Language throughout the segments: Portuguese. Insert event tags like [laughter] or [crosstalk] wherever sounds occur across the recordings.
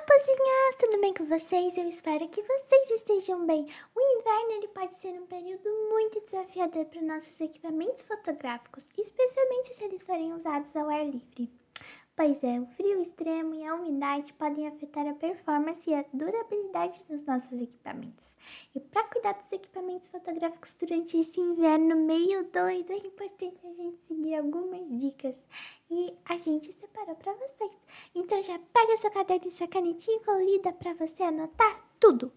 rapazinhas, tudo bem com vocês? Eu espero que vocês estejam bem. O inverno ele pode ser um período muito desafiador para nossos equipamentos fotográficos, especialmente se eles forem usados ao ar livre. Pois é, o frio extremo e a umidade podem afetar a performance e a durabilidade dos nossos equipamentos. E para cuidar dos equipamentos fotográficos durante esse inverno meio doido, é importante a gente seguir algumas dicas. E a gente separou para vocês. Então já pega seu caderno e sua canetinha colorida para você anotar tudo.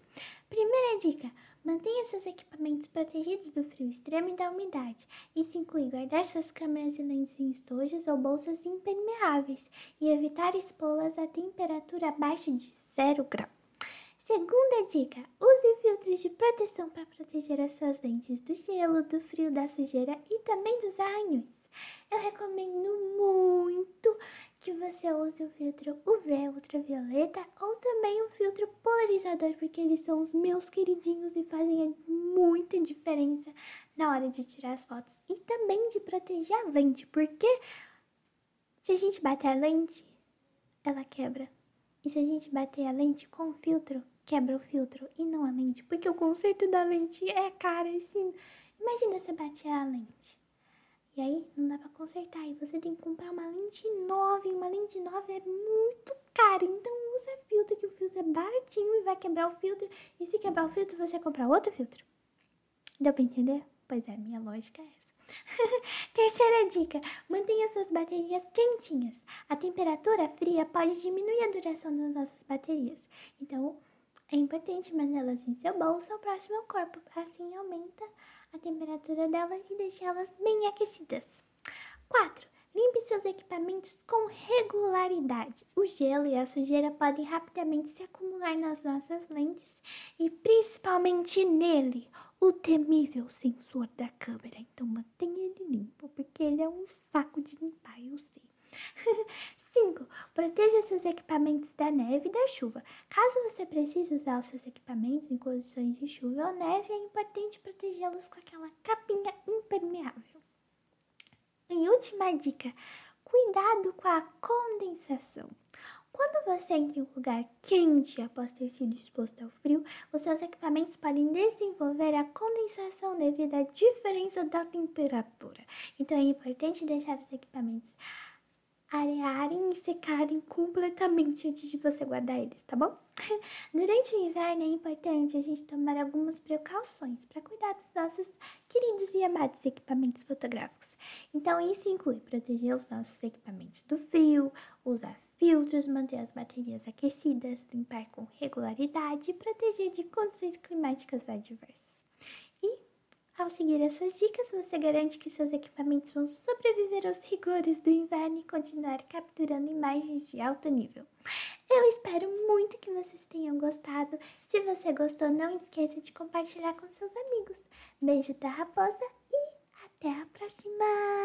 Primeira dica: mantenha seus equipamentos protegidos do frio extremo e da umidade. Isso inclui guardar suas câmeras e lentes em estojos ou bolsas impermeáveis e evitar expô-las a temperatura abaixo de zero grau. Segunda dica: use filtros de proteção para proteger as suas lentes do gelo, do frio, da sujeira e também dos arranhões. Eu recomendo muito que você use o filtro UV ultravioleta ou também o filtro polarizador, porque eles são os meus queridinhos e fazem muita diferença na hora de tirar as fotos e também de proteger a lente, porque se a gente bater a lente, ela quebra. E se a gente bater a lente com o filtro, quebra o filtro e não a lente, porque o conserto da lente é caro assim. Imagina você bater a lente. E aí não dá para consertar e você tem que comprar uma lente nova, e uma lente nova é muito cara. Então usa filtro que o filtro é baratinho e vai quebrar o filtro, e se quebrar o filtro você compra outro filtro. Deu para entender? Pois é, minha lógica é essa. [laughs] Terceira dica: mantenha suas baterias quentinhas. A temperatura fria pode diminuir a duração das nossas baterias. Então, é importante mantê-las em seu bolso ou próximo ao corpo, assim aumenta a temperatura delas e deixa elas bem aquecidas. 4. Limpe seus equipamentos com regularidade. O gelo e a sujeira podem rapidamente se acumular nas nossas lentes e principalmente nele, o temível sensor da câmera. Então mantenha ele limpo, porque ele é um saco de limpar, eu sei. 5. [laughs] Proteja seus equipamentos da neve e da chuva. Caso você precise usar os seus equipamentos em condições de chuva ou neve, é importante protegê-los com aquela capinha impermeável. E última dica: cuidado com a condensação. Quando você entra em um lugar quente após ter sido exposto ao frio, os seus equipamentos podem desenvolver a condensação devido à diferença da temperatura. Então é importante deixar os equipamentos arearem e secarem completamente antes de você guardar eles, tá bom? [laughs] Durante o inverno é importante a gente tomar algumas precauções para cuidar dos nossos queridos e amados equipamentos fotográficos. Então, isso inclui proteger os nossos equipamentos do frio, usar filtros, manter as baterias aquecidas, limpar com regularidade e proteger de condições climáticas adversas. Ao seguir essas dicas, você garante que seus equipamentos vão sobreviver aos rigores do inverno e continuar capturando imagens de alto nível. Eu espero muito que vocês tenham gostado. Se você gostou, não esqueça de compartilhar com seus amigos. Beijo da raposa e até a próxima!